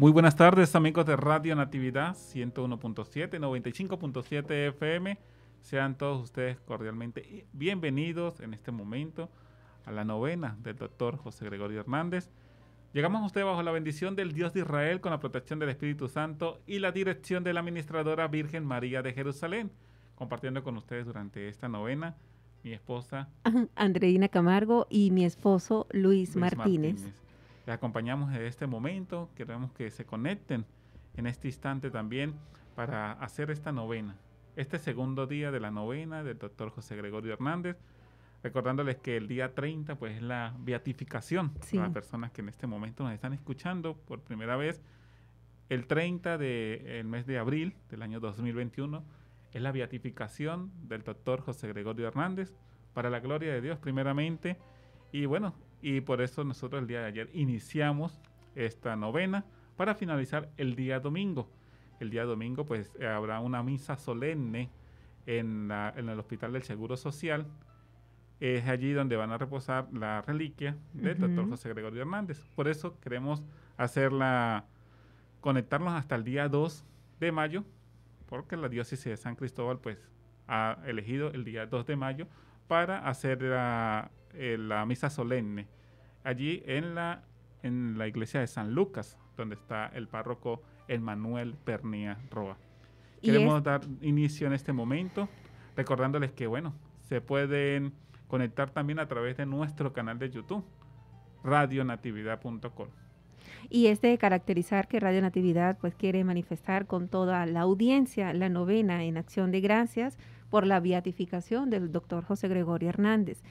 Muy buenas tardes amigos de Radio Natividad 101.7, 95.7 FM. Sean todos ustedes cordialmente bienvenidos en este momento a la novena del doctor José Gregorio Hernández. Llegamos a ustedes bajo la bendición del Dios de Israel con la protección del Espíritu Santo y la dirección de la administradora Virgen María de Jerusalén, compartiendo con ustedes durante esta novena mi esposa Andreina Camargo y mi esposo Luis, Martínez. Les acompañamos en este momento, queremos que se conecten en este instante también para hacer esta novena, este segundo día de la novena del doctor José Gregorio Hernández, recordándoles que el día 30 pues es la beatificación para las personas que en este momento nos están escuchando por primera vez. El 30 del mes de abril del año 2021 es la beatificación del doctor José Gregorio Hernández, para la gloria de Dios primeramente. Y bueno, y por eso nosotros el día de ayer iniciamos esta novena para finalizar el día domingo. El día domingo pues habrá una misa solemne en, en el Hospital del Seguro Social. Es allí donde van a reposar la reliquia del doctor José Gregorio Hernández. Por eso queremos hacerla, conectarnos hasta el día 2 de mayo, porque la diócesis de San Cristóbal pues ha elegido el día 2 de mayo para hacer eh, la, misa solemne allí en la, en la iglesia de San Lucas, donde está el párroco Emmanuel Pernia Roa. Queremos dar inicio en este momento, recordándoles que, bueno, se pueden conectar también a través de nuestro canal de YouTube, radionatividad.com. Y es de caracterizar que Radio Natividad pues quiere manifestar con toda la audiencia la novena en acción de gracias por la beatificación del doctor José Gregorio Hernández.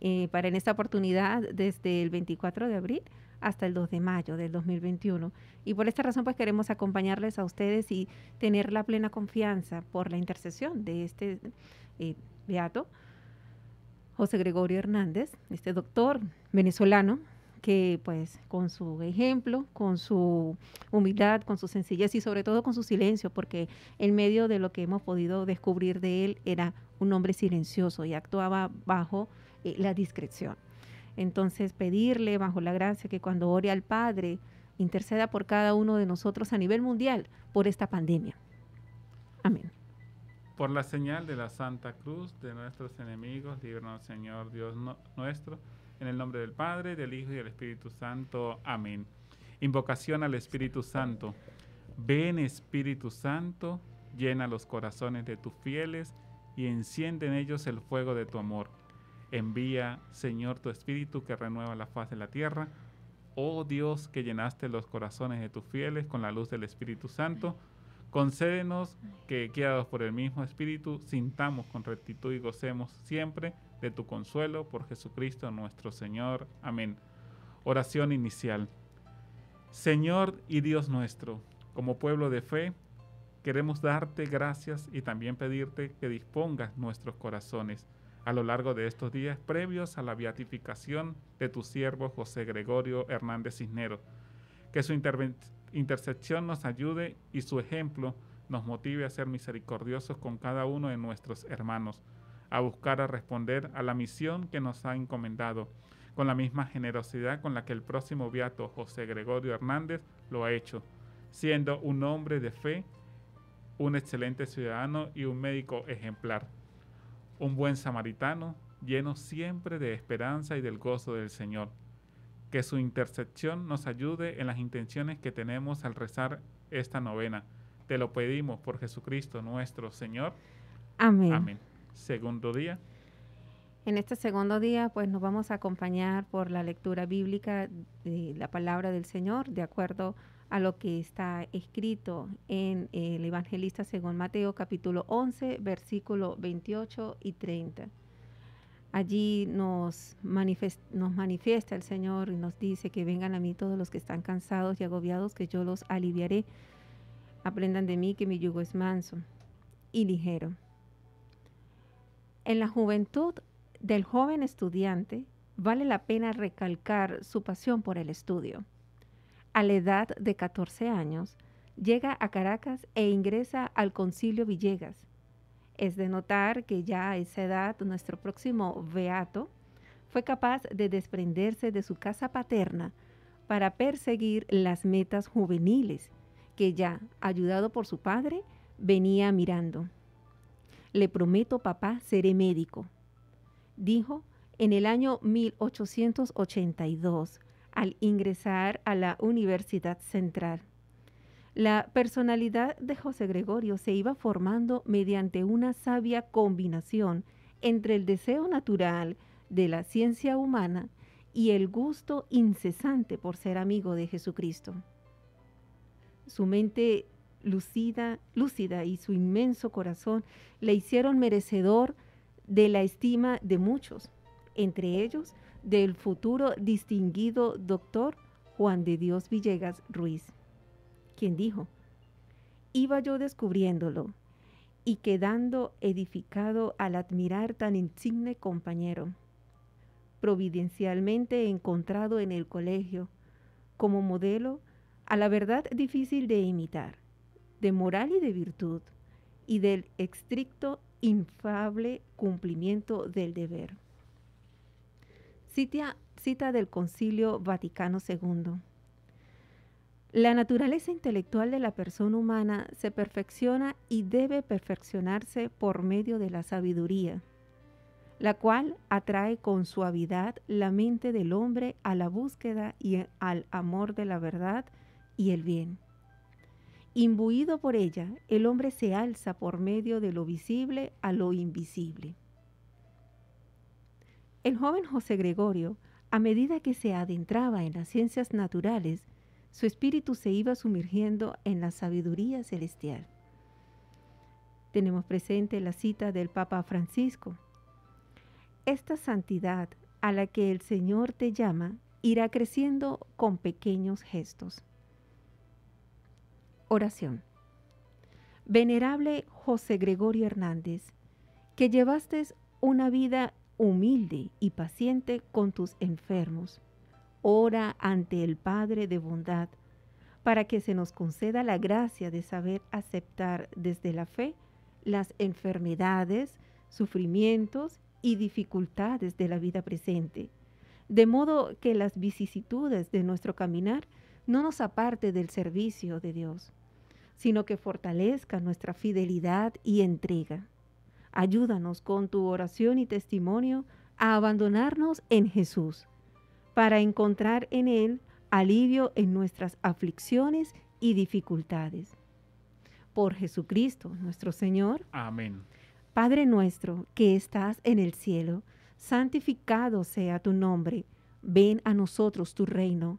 Eh, para en esta oportunidad, desde el 24 de abril hasta el 2 de mayo del 2021. Y por esta razón, pues queremos acompañarles a ustedes y tener la plena confianza por la intercesión de este eh, beato, José Gregorio Hernández, este doctor venezolano que pues con su ejemplo, con su humildad, con su sencillez y sobre todo con su silencio, porque en medio de lo que hemos podido descubrir de él era un hombre silencioso y actuaba bajo eh, la discreción. Entonces pedirle bajo la gracia que cuando ore al Padre interceda por cada uno de nosotros a nivel mundial por esta pandemia. Amén. Por la señal de la Santa Cruz de nuestros enemigos, líbranos Señor Dios nuestro en el nombre del Padre, del Hijo y del Espíritu Santo. Amén. Invocación al Espíritu Santo. Ven Espíritu Santo, llena los corazones de tus fieles y enciende en ellos el fuego de tu amor. Envía, Señor, tu Espíritu que renueva la faz de la tierra. Oh Dios, que llenaste los corazones de tus fieles con la luz del Espíritu Santo, concédenos que, guiados por el mismo Espíritu, sintamos con rectitud y gocemos siempre de tu consuelo por Jesucristo nuestro Señor. Amén. Oración inicial. Señor y Dios nuestro, como pueblo de fe, queremos darte gracias y también pedirte que dispongas nuestros corazones a lo largo de estos días previos a la beatificación de tu siervo José Gregorio Hernández Cisnero. Que su intercepción nos ayude y su ejemplo nos motive a ser misericordiosos con cada uno de nuestros hermanos a buscar a responder a la misión que nos ha encomendado, con la misma generosidad con la que el próximo beato José Gregorio Hernández lo ha hecho, siendo un hombre de fe, un excelente ciudadano y un médico ejemplar, un buen samaritano, lleno siempre de esperanza y del gozo del Señor. Que su intercepción nos ayude en las intenciones que tenemos al rezar esta novena. Te lo pedimos por Jesucristo nuestro Señor. Amén. Amén. Segundo día. En este segundo día, pues nos vamos a acompañar por la lectura bíblica de la palabra del Señor, de acuerdo a lo que está escrito en el Evangelista según Mateo capítulo 11, versículo 28 y 30. Allí nos, manifiesta, nos manifiesta el Señor y nos dice que vengan a mí todos los que están cansados y agobiados, que yo los aliviaré. Aprendan de mí que mi yugo es manso y ligero. En la juventud del joven estudiante vale la pena recalcar su pasión por el estudio. A la edad de 14 años, llega a Caracas e ingresa al Concilio Villegas. Es de notar que ya a esa edad nuestro próximo beato fue capaz de desprenderse de su casa paterna para perseguir las metas juveniles que ya, ayudado por su padre, venía mirando. Le prometo, papá, seré médico. Dijo en el año 1882 al ingresar a la Universidad Central. La personalidad de José Gregorio se iba formando mediante una sabia combinación entre el deseo natural de la ciencia humana y el gusto incesante por ser amigo de Jesucristo. Su mente lucida, lúcida y su inmenso corazón le hicieron merecedor de la estima de muchos, entre ellos del futuro distinguido doctor Juan de Dios Villegas Ruiz, quien dijo, iba yo descubriéndolo y quedando edificado al admirar tan insigne compañero, providencialmente encontrado en el colegio, como modelo a la verdad difícil de imitar de moral y de virtud, y del estricto, infable cumplimiento del deber. Cita, cita del Concilio Vaticano II. La naturaleza intelectual de la persona humana se perfecciona y debe perfeccionarse por medio de la sabiduría, la cual atrae con suavidad la mente del hombre a la búsqueda y al amor de la verdad y el bien. Imbuido por ella, el hombre se alza por medio de lo visible a lo invisible. El joven José Gregorio, a medida que se adentraba en las ciencias naturales, su espíritu se iba sumergiendo en la sabiduría celestial. Tenemos presente la cita del Papa Francisco. Esta santidad a la que el Señor te llama irá creciendo con pequeños gestos. Oración. Venerable José Gregorio Hernández, que llevaste una vida humilde y paciente con tus enfermos, ora ante el Padre de bondad para que se nos conceda la gracia de saber aceptar desde la fe las enfermedades, sufrimientos y dificultades de la vida presente, de modo que las vicisitudes de nuestro caminar no nos aparte del servicio de Dios sino que fortalezca nuestra fidelidad y entrega. Ayúdanos con tu oración y testimonio a abandonarnos en Jesús, para encontrar en Él alivio en nuestras aflicciones y dificultades. Por Jesucristo nuestro Señor. Amén. Padre nuestro que estás en el cielo, santificado sea tu nombre, ven a nosotros tu reino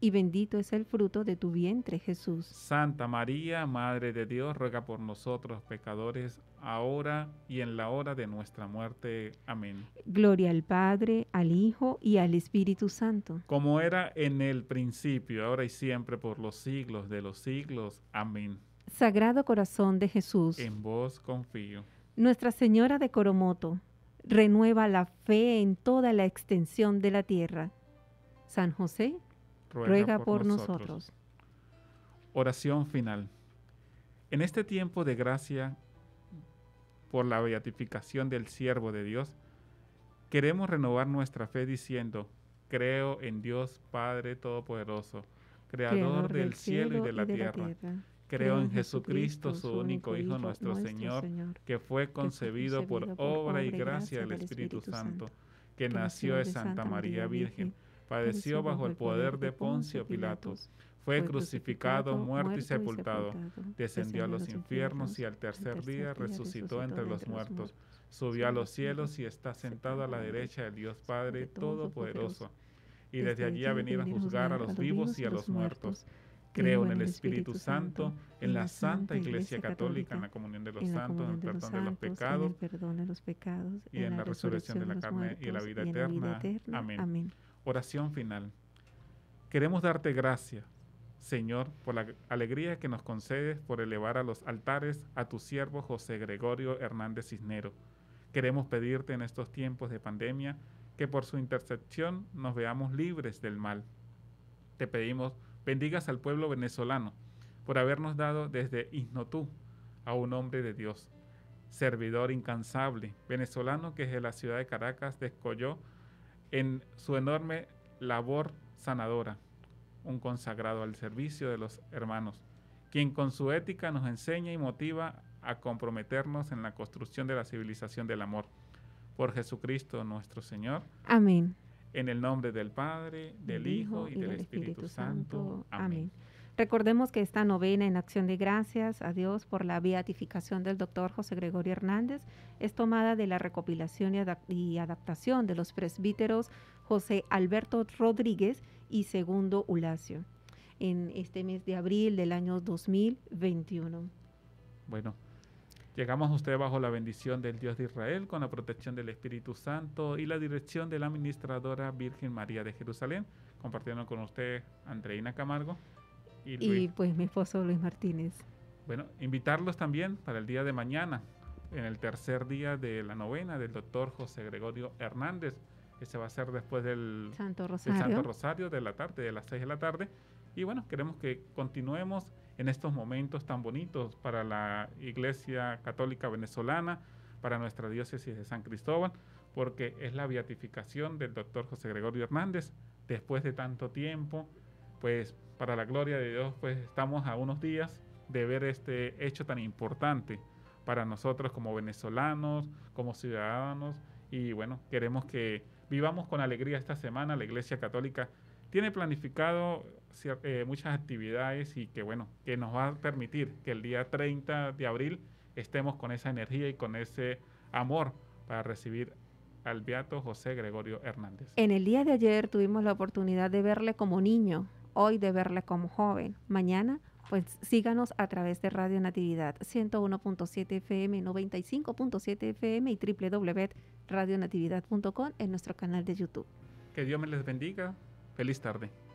y bendito es el fruto de tu vientre, Jesús. Santa María, Madre de Dios, ruega por nosotros pecadores, ahora y en la hora de nuestra muerte. Amén. Gloria al Padre, al Hijo y al Espíritu Santo. Como era en el principio, ahora y siempre, por los siglos de los siglos. Amén. Sagrado Corazón de Jesús. En vos confío. Nuestra Señora de Coromoto, renueva la fe en toda la extensión de la tierra. San José ruega, por, nosotros. Oración final. En este tiempo de gracia, por la beatificación del siervo de Dios, queremos renovar nuestra fe diciendo, creo en Dios Padre Todopoderoso, Creador, del, cielo y de la, tierra. Creo en Jesucristo, su único Hijo, nuestro Señor, que fue concebido por obra y gracia del Espíritu Santo, que nació de Santa María Virgen padeció bajo el poder de Poncio Pilatos, fue crucificado, muerto y sepultado, descendió a los infiernos y al tercer día resucitó entre los muertos, subió a los cielos y está sentado a la derecha del Dios Padre Todopoderoso, y desde allí ha venido a juzgar a los vivos y a los muertos. Creo en el Espíritu Santo, en la Santa Iglesia Católica, en la comunión de los santos, en el perdón de los pecados, y en la resurrección de la carne y la vida eterna. Amén. Oración final. Queremos darte gracias, Señor, por la alegría que nos concedes por elevar a los altares a tu siervo José Gregorio Hernández Cisnero. Queremos pedirte en estos tiempos de pandemia que por su intercepción nos veamos libres del mal. Te pedimos bendigas al pueblo venezolano por habernos dado desde Isnotú a un hombre de Dios, servidor incansable, venezolano que desde la ciudad de Caracas descolló en su enorme labor sanadora, un consagrado al servicio de los hermanos, quien con su ética nos enseña y motiva a comprometernos en la construcción de la civilización del amor. Por Jesucristo nuestro Señor. Amén. En el nombre del Padre, del Hijo y, del Espíritu, Santo. Amén. Recordemos que esta novena en acción de gracias a Dios por la beatificación del doctor José Gregorio Hernández es tomada de la recopilación y, adaptación de los presbíteros José Alberto Rodríguez y Segundo Ulacio en este mes de abril del año 2021. Bueno, llegamos a usted bajo la bendición del Dios de Israel, con la protección del Espíritu Santo y la dirección de la administradora Virgen María de Jerusalén. Compartiendo con usted, Andreina Camargo y, pues mi esposo Luis Martínez. Bueno, invitarlos también para el día de mañana, en el tercer día de la novena del doctor José Gregorio Hernández. Ese va a ser después del Santo Rosario, Santo Rosario de la tarde, de las 6 de la tarde. Y bueno, queremos que continuemos en estos momentos tan bonitos para la Iglesia Católica Venezolana, para nuestra diócesis de San Cristóbal, porque es la beatificación del doctor José Gregorio Hernández después de tanto tiempo, pues para la gloria de Dios, pues estamos a unos días de ver este hecho tan importante para nosotros como venezolanos, como ciudadanos, y bueno, queremos que vivamos con alegría esta semana. La Iglesia Católica tiene planificado eh, muchas actividades y que bueno, que nos va a permitir que el día 30 de abril estemos con esa energía y con ese amor para recibir al beato José Gregorio Hernández. En el día de ayer tuvimos la oportunidad de verle como niño, hoy de verla como joven. Mañana, pues síganos a través de Radio Natividad 101.7 FM, 95.7 FM y www.radionatividad.com en nuestro canal de YouTube. Que Dios me les bendiga. Feliz tarde.